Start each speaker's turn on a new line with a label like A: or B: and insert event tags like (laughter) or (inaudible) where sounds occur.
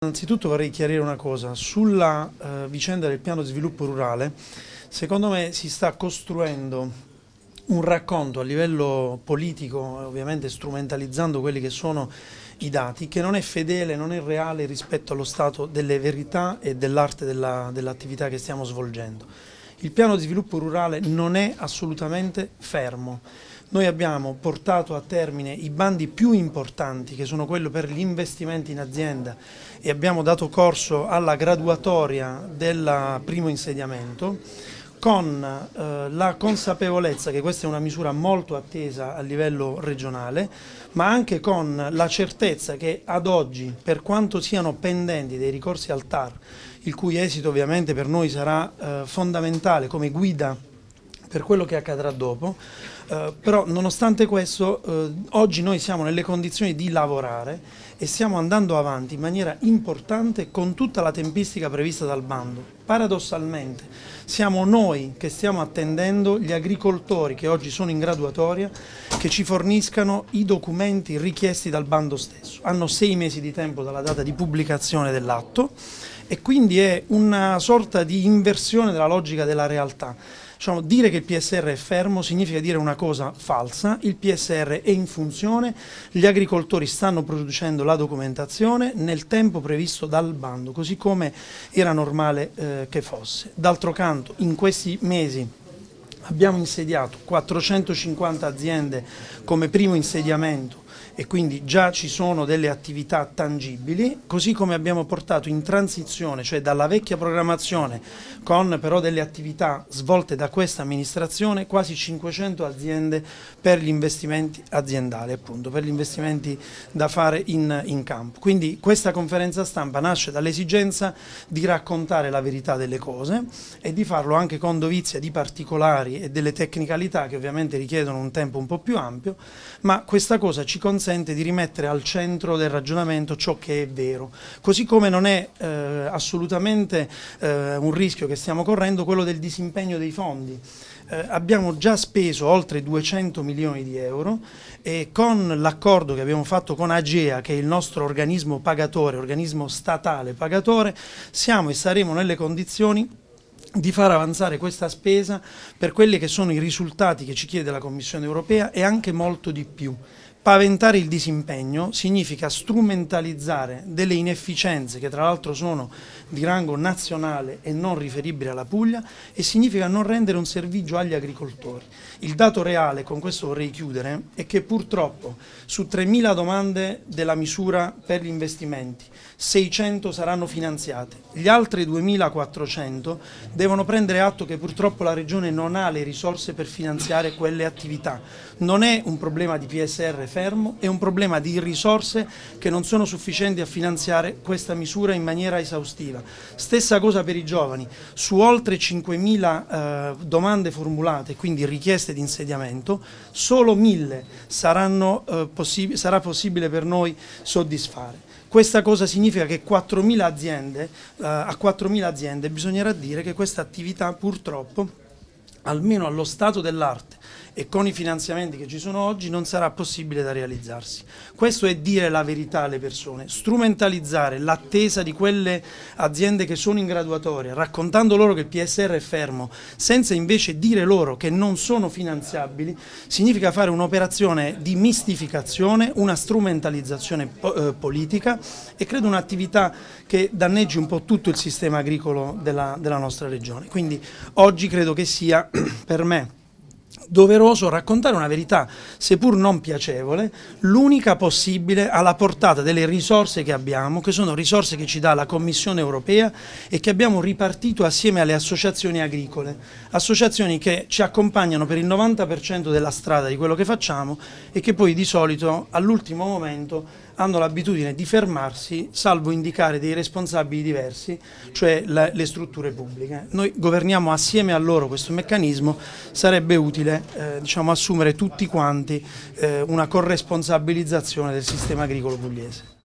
A: Innanzitutto vorrei chiarire una cosa, sulla eh, vicenda del piano di sviluppo rurale, secondo me si sta costruendo un racconto a livello politico, ovviamente strumentalizzando quelli che sono i dati, che non è fedele, non è reale rispetto allo stato delle verità e dell'arte dell'attività dell che stiamo svolgendo. Il piano di sviluppo rurale non è assolutamente fermo. Noi abbiamo portato a termine i bandi più importanti che sono quello per gli investimenti in azienda e abbiamo dato corso alla graduatoria del primo insediamento con eh, la consapevolezza che questa è una misura molto attesa a livello regionale, ma anche con la certezza che ad oggi, per quanto siano pendenti dei ricorsi al TAR, il cui esito ovviamente per noi sarà eh, fondamentale come guida per quello che accadrà dopo, eh, però nonostante questo eh, oggi noi siamo nelle condizioni di lavorare e stiamo andando avanti in maniera importante con tutta la tempistica prevista dal bando. Paradossalmente siamo noi che stiamo attendendo gli agricoltori che oggi sono in graduatoria che ci forniscano i documenti richiesti dal bando stesso. Hanno sei mesi di tempo dalla data di pubblicazione dell'atto e quindi è una sorta di inversione della logica della realtà. Diciamo, dire che il PSR è fermo significa dire una cosa falsa, il PSR è in funzione, gli agricoltori stanno producendo la documentazione nel tempo previsto dal bando, così come era normale eh, che fosse. D'altro canto, in questi mesi abbiamo insediato 450 aziende come primo insediamento e quindi già ci sono delle attività tangibili, così come abbiamo portato in transizione, cioè dalla vecchia programmazione con però delle attività svolte da questa amministrazione, quasi 500 aziende per gli investimenti aziendali, appunto, per gli investimenti da fare in, in campo. Quindi questa conferenza stampa nasce dall'esigenza di raccontare la verità delle cose e di farlo anche con dovizia di particolari e delle tecnicalità che ovviamente richiedono un tempo un po' più ampio, ma questa cosa ci consente di rimettere al centro del ragionamento ciò che è vero, così come non è eh, assolutamente eh, un rischio che stiamo correndo quello del disimpegno dei fondi. Eh, abbiamo già speso oltre 200 milioni di euro e con l'accordo che abbiamo fatto con Agea, che è il nostro organismo pagatore, organismo statale pagatore, siamo e saremo nelle condizioni di far avanzare questa spesa per quelli che sono i risultati che ci chiede la Commissione europea e anche molto di più. Paventare il disimpegno significa strumentalizzare delle inefficienze che tra l'altro sono di rango nazionale e non riferibili alla Puglia e significa non rendere un servizio agli agricoltori. Il dato reale, con questo vorrei chiudere, è che purtroppo su 3.000 domande della misura per gli investimenti 600 saranno finanziate, gli altri 2.400 devono prendere atto che purtroppo la Regione non ha le risorse per finanziare quelle attività. Non è un problema di PSR fermo e un problema di risorse che non sono sufficienti a finanziare questa misura in maniera esaustiva. Stessa cosa per i giovani, su oltre 5.000 eh, domande formulate, quindi richieste di insediamento, solo 1.000 eh, possi sarà possibile per noi soddisfare. Questa cosa significa che 4 aziende, eh, a 4.000 aziende bisognerà dire che questa attività purtroppo almeno allo stato dell'arte, e con i finanziamenti che ci sono oggi non sarà possibile da realizzarsi. Questo è dire la verità alle persone, strumentalizzare l'attesa di quelle aziende che sono in graduatoria, raccontando loro che il PSR è fermo, senza invece dire loro che non sono finanziabili, significa fare un'operazione di mistificazione, una strumentalizzazione po eh, politica e credo un'attività che danneggi un po' tutto il sistema agricolo della, della nostra regione. Quindi oggi credo che sia (clears throat) per me doveroso raccontare una verità, seppur non piacevole, l'unica possibile alla portata delle risorse che abbiamo, che sono risorse che ci dà la Commissione europea e che abbiamo ripartito assieme alle associazioni agricole, associazioni che ci accompagnano per il 90% della strada di quello che facciamo e che poi di solito all'ultimo momento hanno l'abitudine di fermarsi salvo indicare dei responsabili diversi, cioè le, le strutture pubbliche. Noi governiamo assieme a loro questo meccanismo, sarebbe utile eh, diciamo, assumere tutti quanti eh, una corresponsabilizzazione del sistema agricolo pugliese.